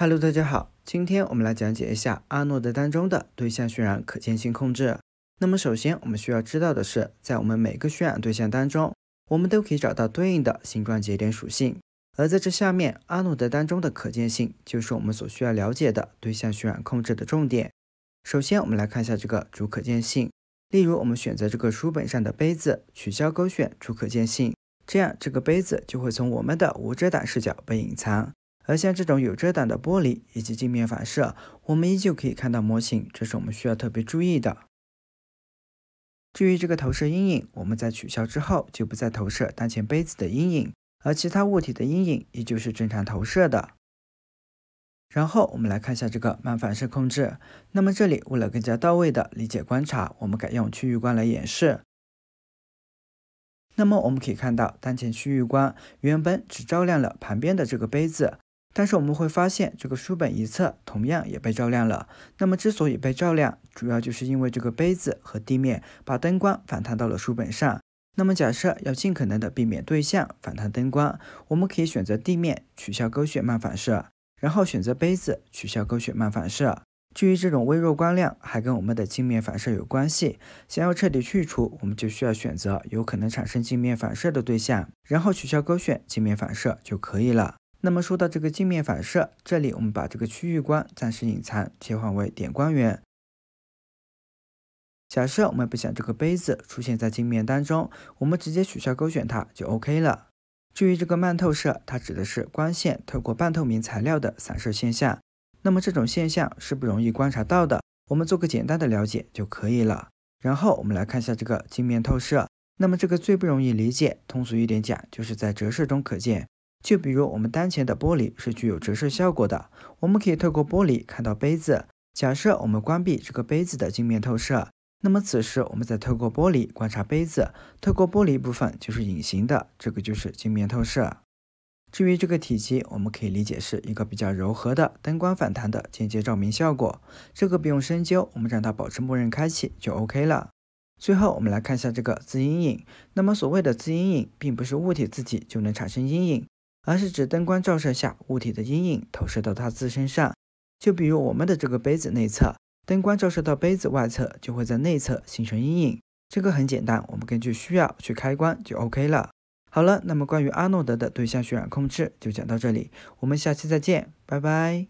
Hello，大家好，今天我们来讲解一下阿诺德当中的对象渲染可见性控制。那么首先我们需要知道的是，在我们每个渲染对象当中，我们都可以找到对应的形状节点属性。而在这下面，阿诺德当中的可见性就是我们所需要了解的对象渲染控制的重点。首先我们来看一下这个主可见性。例如我们选择这个书本上的杯子，取消勾选主可见性，这样这个杯子就会从我们的无遮挡视角被隐藏。而像这种有遮挡的玻璃以及镜面反射，我们依旧可以看到模型，这是我们需要特别注意的。至于这个投射阴影，我们在取消之后就不再投射当前杯子的阴影，而其他物体的阴影依旧是正常投射的。然后我们来看一下这个漫反射控制。那么这里为了更加到位的理解观察，我们改用区域光来演示。那么我们可以看到，当前区域光原本只照亮了旁边的这个杯子。但是我们会发现，这个书本一侧同样也被照亮了。那么之所以被照亮，主要就是因为这个杯子和地面把灯光反弹到了书本上。那么假设要尽可能的避免对象反弹灯光，我们可以选择地面取消勾选慢反射，然后选择杯子取消勾选慢反射。至于这种微弱光亮，还跟我们的镜面反射有关系。想要彻底去除，我们就需要选择有可能产生镜面反射的对象，然后取消勾选镜面反射就可以了。那么说到这个镜面反射，这里我们把这个区域光暂时隐藏，切换为点光源。假设我们不想这个杯子出现在镜面当中，我们直接取消勾选它就 OK 了。至于这个慢透射，它指的是光线透过半透明材料的散射现象。那么这种现象是不容易观察到的，我们做个简单的了解就可以了。然后我们来看一下这个镜面透射。那么这个最不容易理解，通俗一点讲，就是在折射中可见。就比如我们当前的玻璃是具有折射效果的，我们可以透过玻璃看到杯子。假设我们关闭这个杯子的镜面透射，那么此时我们再透过玻璃观察杯子，透过玻璃部分就是隐形的，这个就是镜面透射。至于这个体积，我们可以理解是一个比较柔和的灯光反弹的间接照明效果。这个不用深究，我们让它保持默认开启就 OK 了。最后我们来看一下这个自阴影。那么所谓的自阴影，并不是物体自己就能产生阴影。而是指灯光照射下，物体的阴影投射到它自身上。就比如我们的这个杯子内侧，灯光照射到杯子外侧，就会在内侧形成阴影。这个很简单，我们根据需要去开关就 OK 了。好了，那么关于阿诺德的对象渲染控制就讲到这里，我们下期再见，拜拜。